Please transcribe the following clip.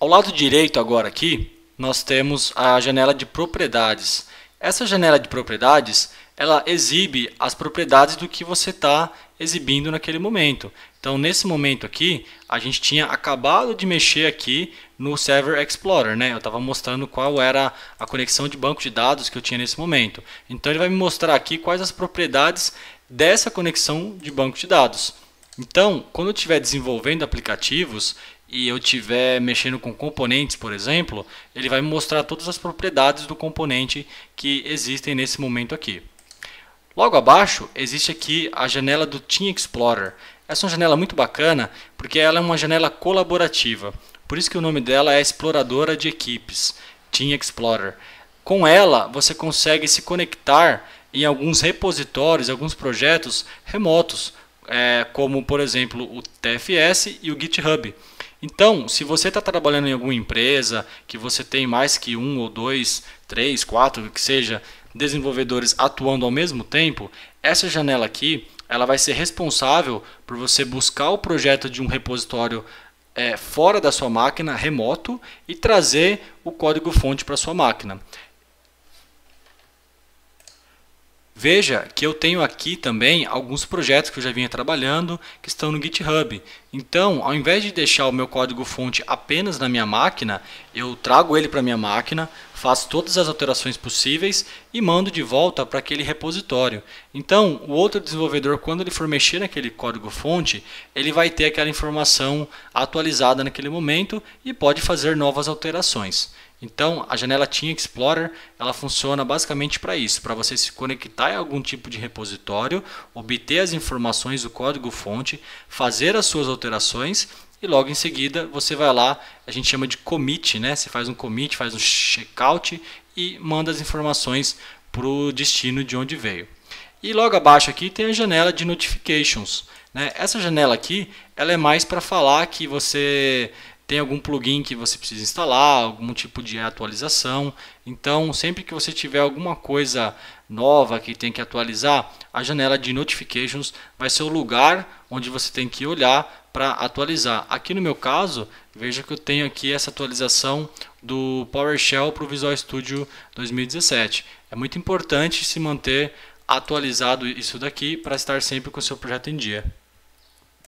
Ao lado direito agora aqui, nós temos a janela de propriedades. Essa janela de propriedades, ela exibe as propriedades do que você está exibindo naquele momento. Então, nesse momento aqui, a gente tinha acabado de mexer aqui no Server Explorer, né? Eu estava mostrando qual era a conexão de banco de dados que eu tinha nesse momento. Então, ele vai me mostrar aqui quais as propriedades dessa conexão de banco de dados. Então, quando eu estiver desenvolvendo aplicativos, e eu tiver mexendo com componentes, por exemplo, ele vai me mostrar todas as propriedades do componente que existem nesse momento aqui. Logo abaixo existe aqui a janela do Team Explorer. Essa é uma janela muito bacana porque ela é uma janela colaborativa. Por isso que o nome dela é Exploradora de Equipes, Team Explorer. Com ela você consegue se conectar em alguns repositórios, alguns projetos remotos, eh, como por exemplo o TFS e o GitHub. Então, se você está trabalhando em alguma empresa que você tem mais que um ou dois, três, quatro, o que seja, desenvolvedores atuando ao mesmo tempo, essa janela aqui ela vai ser responsável por você buscar o projeto de um repositório é, fora da sua máquina, remoto, e trazer o código fonte para sua máquina. Veja que eu tenho aqui também alguns projetos que eu já vinha trabalhando que estão no GitHub. Então, ao invés de deixar o meu código-fonte apenas na minha máquina, eu trago ele para minha máquina, faço todas as alterações possíveis e mando de volta para aquele repositório. Então, o outro desenvolvedor, quando ele for mexer naquele código-fonte, ele vai ter aquela informação atualizada naquele momento e pode fazer novas alterações. Então, a janela Team Explorer, ela funciona basicamente para isso, para você se conectar em algum tipo de repositório, obter as informações do código-fonte, fazer as suas alterações e logo em seguida você vai lá, a gente chama de commit, né? Você faz um commit, faz um checkout e manda as informações para o destino de onde veio. E logo abaixo aqui tem a janela de notifications. Né? Essa janela aqui, ela é mais para falar que você tem algum plugin que você precisa instalar, algum tipo de atualização. Então, sempre que você tiver alguma coisa nova que tem que atualizar, a janela de notifications vai ser o lugar onde você tem que olhar para atualizar. Aqui no meu caso, veja que eu tenho aqui essa atualização do PowerShell para o Visual Studio 2017. É muito importante se manter atualizado isso daqui para estar sempre com o seu projeto em dia.